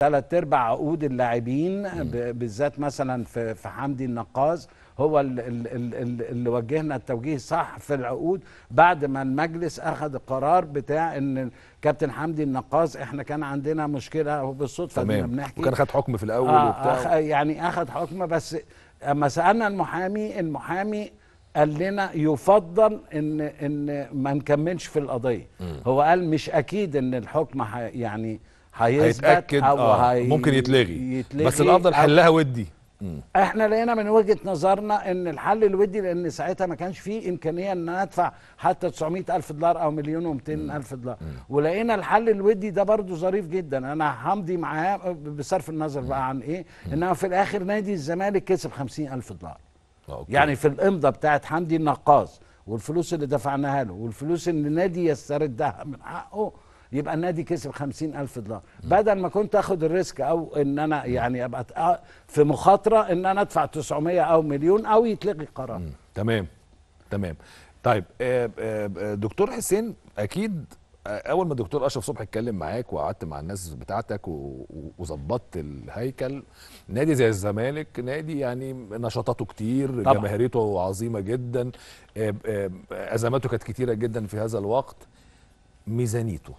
ثلاث ارباع عقود اللاعبين بالذات مثلا في في حمدي النقاز هو اللي وجهنا التوجيه صح في العقود بعد ما المجلس اخذ القرار بتاع ان كابتن حمدي النقاز احنا كان عندنا مشكله بالصدفه تمام بنحكي وكان خد حكم في الاول آه وبتاع آه يعني اخذ حكم بس اما سالنا المحامي المحامي قال لنا يفضل ان ان ما نكملش في القضيه هو قال مش اكيد ان الحكم يعني هيتاكد او آه هي... ممكن يتلغي. يتلغي بس الافضل حلها ودي مم. احنا لقينا من وجهه نظرنا ان الحل الودي لان ساعتها ما كانش فيه امكانيه ان انا ادفع حتى 900 الف دولار او مليون و200 الف دولار مم. ولقينا الحل الودي ده برضو ظريف جدا انا همضي معاه بصرف النظر مم. بقى عن ايه انما في الاخر نادي الزمالك كسب 50 الف دولار آه، أوكي. يعني في الامضه بتاعت حمدي النقاص والفلوس اللي دفعناها له والفلوس اللي النادي يستردها من حقه يبقى النادي كسب خمسين ألف دولار بدل ما كنت أخد الريسك أو إن أنا يعني أبقى آه، في مخاطرة إن أنا أدفع 900 أو مليون أو يتلغي القرار تمام تمام طيب آه، آه، دكتور حسين أكيد اول ما الدكتور اشرف صبحي اتكلم معاك وقعدت مع الناس بتاعتك وظبطت الهيكل نادي زي الزمالك نادي يعني نشاطاته كتير طبعا. جماهيريته عظيمه جدا ازماته كانت كتيره جدا في هذا الوقت ميزانيته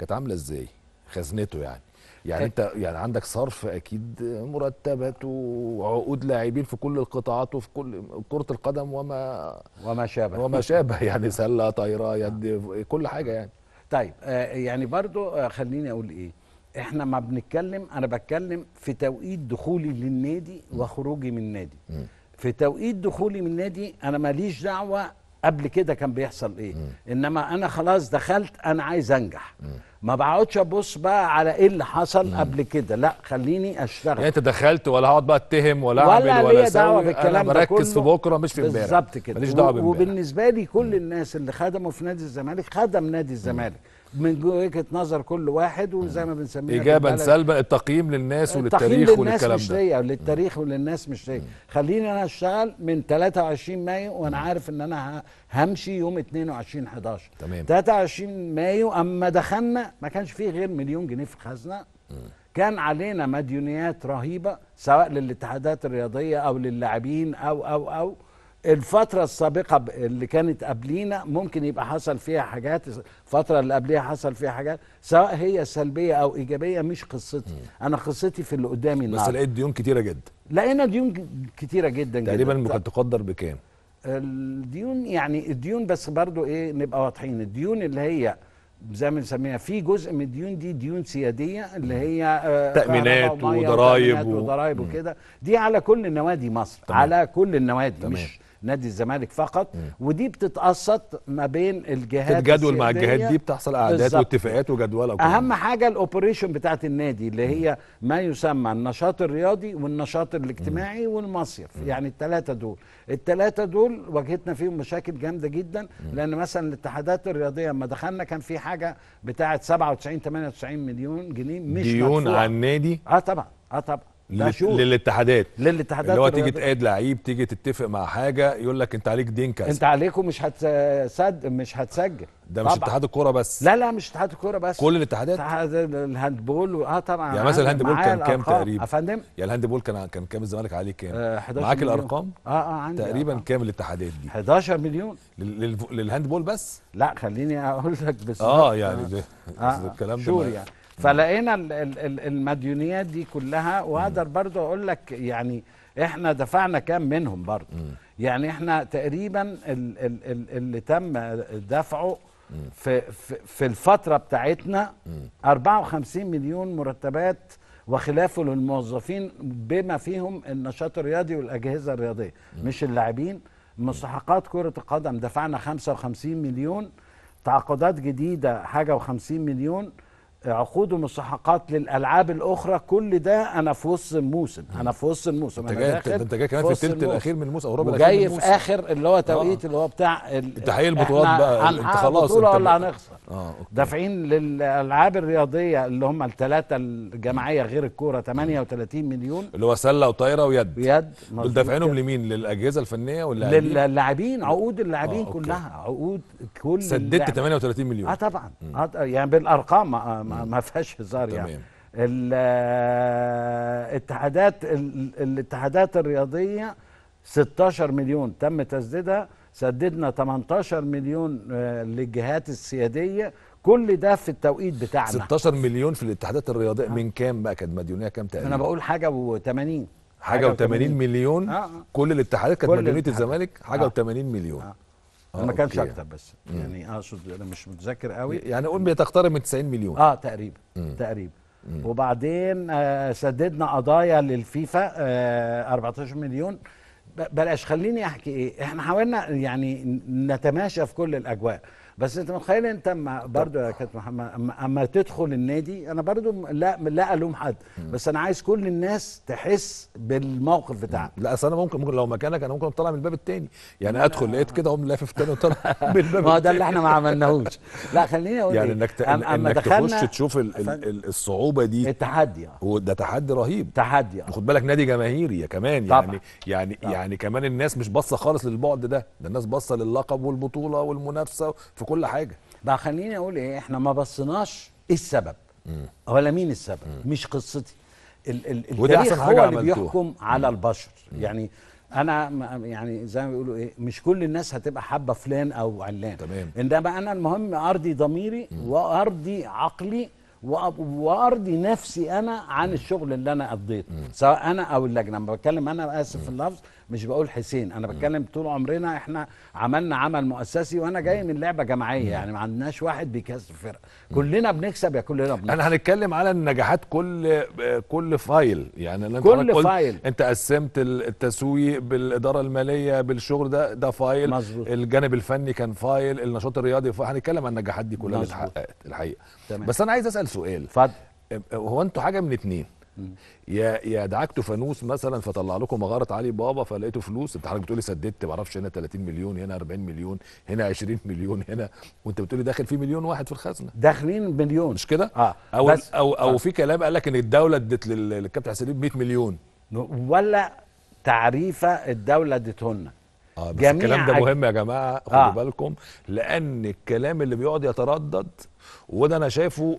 كانت عامله ازاي خزنته يعني يعني انت يعني عندك صرف اكيد مرتبات وعقود لاعبين في كل القطاعات وفي كل كره القدم وما وما شابه وما شابه يعني سله طايره يد كل حاجه يعني طيب آه، يعني برضو آه، خليني اقول ايه احنا ما بنتكلم انا بتكلم في توقيت دخولي للنادي وخروجي من النادي في توقيت دخولي من النادي انا ماليش دعوه قبل كده كان بيحصل ايه مم. انما انا خلاص دخلت انا عايز انجح مم. ما بقعدش ابص بقى على ايه اللي حصل مم. قبل كده لا خليني اشتغل يعني انت دخلت ولا هقعد بقى اتهم ولا, ولا اعمل ولا اسوي دعوه بالكلام انا بركز في بكره مش في امبارح بالظبط كده ماليش دعوه بامبارح وبالنسبه لي كل الناس اللي خدموا في نادي الزمالك خدم نادي الزمالك مم. من وجهه نظر كل واحد وزي ما بنسميها اجابه سلبا التقييم للناس وللتاريخ وللكلام مش ده للتاريخ وللناس مش ليا خليني انا اشتغل من 23 مايو وانا عارف ان انا همشي يوم 22 11 تمام 23 مايو اما دخلنا ما كانش فيه غير مليون جنيه في الخزنه كان علينا مديونيات رهيبه سواء للاتحادات الرياضيه او للاعبين او او او الفترة السابقة اللي كانت قبلينا ممكن يبقى حصل فيها حاجات الفترة اللي قبليها حصل فيها حاجات سواء هي سلبية أو إيجابية مش قصتي مم. أنا قصتي في اللي قدامي بس لقيت ديون كتيرة جدا لقينا ديون كتيرة جدا تقريبا ممكن تقدر بكام؟ الديون يعني الديون بس برضو إيه نبقى واضحين الديون اللي هي زي ما بنسميها في جزء من الديون دي ديون سياديه اللي هي آه، تامينات وضرايب وضرايب وكده دي على كل نوادي مصر تمام. على كل النوادي تمام. مش نادي الزمالك فقط م. ودي بتتقسط ما بين الجهات تتجدول مع الجهات دي بتحصل اعداد واتفاقات وجدول وكلها. اهم حاجه الاوبريشن بتاعه النادي اللي هي م. ما يسمى النشاط الرياضي والنشاط الاجتماعي والمصيف م. يعني الثلاثه دول الثلاثه دول واجهتنا فيهم مشاكل جامده جدا م. لان مثلا الاتحادات الرياضيه لما دخلنا كان في حاجه بتاعه 97 98 مليون جنيه مش ديون مدفوع. على النادي اه طبعا اه طبعا للاتحادات للاتحادات اللي هو تيجي تقعد لعيب تيجي تتفق مع حاجه يقول لك انت عليك دين كذا انت عليك ومش هتسد مش هتسجل ده مش اتحاد الكوره بس لا لا مش اتحاد الكوره بس كل الاتحادات اتحاد الهاندبول اه طبعا يعني مثلا الهاندبول كان كام تقريبا يا فندم يعني الهاندبول كان كان كام الزمالك عليه كام آه معاك الارقام اه اه عندي تقريبا آه. كام الاتحادات دي 11 مليون للهاندبول بس لا خليني اقول لك بس اه يعني آه. ده الكلام ده شور يعني فلقينا المديونيات دي كلها وهقدر برضه اقول لك يعني احنا دفعنا كام منهم برضه يعني احنا تقريبا اللي تم دفعه في في الفتره بتاعتنا 54 مليون مرتبات وخلافه للموظفين بما فيهم النشاط الرياضي والاجهزه الرياضيه مش اللاعبين مستحقات كره القدم دفعنا 55 مليون تعاقدات جديده حاجه و50 مليون عقود ومستحقات للالعاب الاخرى كل ده انا في وسط الموسم انا في وسط الموسم انت جاي انت جاي كمان في الثلث الاخير من الموسم او ربع الاخير جاي في اخر اللي هو توقيت آه. اللي هو بتاع تحقيق البطولات بقى انت خلاص انت ولا هنخسر آه. دافعين للالعاب الرياضيه اللي هم الثلاثه الجماعيه غير الكوره 38 مليون اللي هو سله وطايره ويد يد دول دافعينهم لمين للاجهزه الفنيه ولا للاعبين عقود اللاعبين آه، كلها عقود كل سددت 38 مليون اه طبعا آه، يعني بالارقام ما فيهاش هزار يعني الاتحادات الاتحادات الرياضيه 16 مليون تم تسديدها سددنا 18 مليون آه، للجهات السياديه كل ده في التوقيت بتاعنا 16 مليون في الاتحادات الرياضيه آه. من كام بقى كانت مديونيه كام تقريبا انا بقول حاجه و80 حاجه و80 مليون آه. كل الاتحادات كانت مديونيه الزمالك حاجه آه. و80 مليون آه. ما كانش اكتر بس مم. يعني اقصد آه، انا مش متذكر قوي يعني قول بتقترب من 90 مليون اه تقريبا تقريبا وبعدين آه سددنا قضايا للفيفا آه 14 مليون بلاش خليني احكي ايه احنا حاولنا يعني نتماشى في كل الاجواء بس انت متخيل انت اما برضه يا كابتن محمد اما, تدخل النادي انا برضه لا لا الوم حد بس انا عايز كل الناس تحس بالموقف بتاعك لا اصل انا ممكن ممكن لو مكانك انا ممكن اطلع من الباب الثاني يعني ادخل لقيت كده اقوم لافف ثاني وطلع من الباب ما هو ده اللي احنا ما عملناهوش لا خليني اقول يعني إيه. انك أم انك تخش تشوف ال ال الصعوبه دي التحدي اه وده تحدي رهيب تحدي اه خد بالك نادي جماهيري يا كمان يعني طبعا. يعني طبعا. يعني كمان الناس مش باصه خالص للبعد ده ده الناس باصه للقب والبطوله والمنافسه في كل حاجه بقى خليني اقول ايه احنا ما بصيناش ايه السبب مم. ولا مين السبب مم. مش قصتي ال ال التاريخ هو اللي بيحكم مم. على البشر مم. يعني انا يعني زي ما بيقولوا ايه مش كل الناس هتبقى حابه فلان او علان تمام انما انا المهم ارضي ضميري مم. وارضي عقلي وارضي نفسي انا عن الشغل اللي انا قضيته سواء انا او اللجنه لما بتكلم انا اسف في اللفظ مش بقول حسين انا بتكلم طول عمرنا احنا عملنا عمل مؤسسي وانا جاي من لعبه جماعيه يعني ما عندناش واحد بيكسب فرقه كلنا بنكسب يا كلنا بنكسب انا هنتكلم على النجاحات كل كل فايل يعني انت كل فايل انت قسمت التسويق بالاداره الماليه بالشغل ده ده فايل مزبوط. الجانب الفني كان فايل النشاط الرياضي فايل هنتكلم عن النجاحات دي كلها اللي اتحققت الحقيقه تمام. بس انا عايز اسال سؤال اتفضل هو انتوا حاجه من اتنين يا يا دعكتوا فانوس مثلا فطلع لكم مغاره علي بابا فلقيتوا فلوس انت حضرتك بتقولي سددت ما اعرفش هنا 30 مليون هنا 40 مليون هنا 20 مليون هنا وانت بتقولي داخل في مليون واحد في الخزنه داخلين مليون مش كده؟ اه او بس او او آه. في كلام قال لك ان الدوله ادت للكابتن حسين 100 مليون ولا تعريفه الدوله ادته لنا اه بس الكلام ده مهم يا جماعه خدوا آه. بالكم لان الكلام اللي بيقعد يتردد وده انا شايفه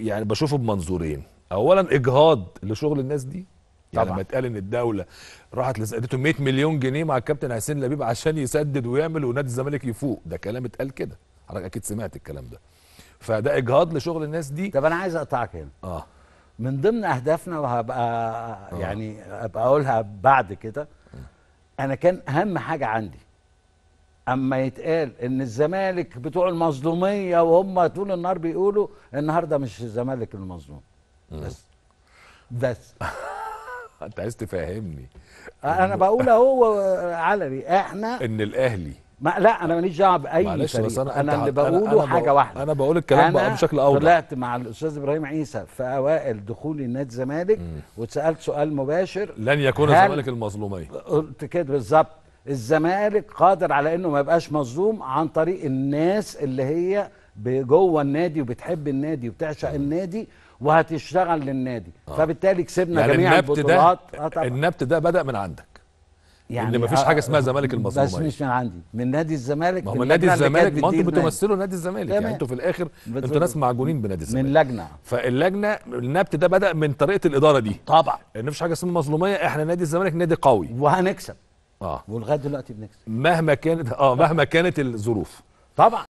يعني بشوفه بمنظورين اولا اجهاض لشغل الناس دي يعني طبعا. لما اتقال ان الدوله راحت لسقدته 100 مليون جنيه مع الكابتن حسين لبيب عشان يسدد ويعمل ونادي الزمالك يفوق ده كلام اتقال كده حضرتك اكيد سمعت الكلام ده فده اجهاض لشغل الناس دي طب انا عايز اقطعك هنا اه من ضمن اهدافنا وهبقى آه. يعني ابقى اقولها بعد كده انا كان اهم حاجه عندي اما يتقال ان الزمالك بتوع المظلوميه وهم طول النهار بيقولوا النهارده مش الزمالك المظلوم بس بس انت عايز تفهمني آه، انا بقول اهو علني احنا ان الاهلي ما لا انا ماليش دعوه باي بس انا, أنا اللي بقوله أنا حاجه واحده انا بقول الكلام بقى بشكل اوضح طلعت مع الاستاذ ابراهيم عيسى في اوائل دخولي نادي الزمالك واتسالت سؤال مباشر لن يكون الزمالك المظلومين قلت كده بالظبط الزمالك قادر على انه ما يبقاش مظلوم عن طريق الناس اللي هي جوه النادي وبتحب النادي وبتعشق النادي وهتشتغل للنادي آه. فبالتالي كسبنا يعني جميع النبت البطولات ده آه طبعا. النبت ده بدا من عندك يعني ان مفيش حاجه آه، اسمها زمالك المظلوميه بس يعني. مش من عندي من نادي الزمالك ما هو نادي الزمالك ما انتوا بتمثلوا نادي الزمالك يعني انتوا في الاخر انتوا ناس معجونين بنادي الزمالك من لجنه فاللجنه النبت ده بدا من طريقه الاداره دي طبعا ان مفيش حاجه اسمها مظلوميه احنا نادي الزمالك نادي قوي وهنكسب اه ولغايه دلوقتي بنكسب مهما كانت اه مهما كانت الظروف طبعا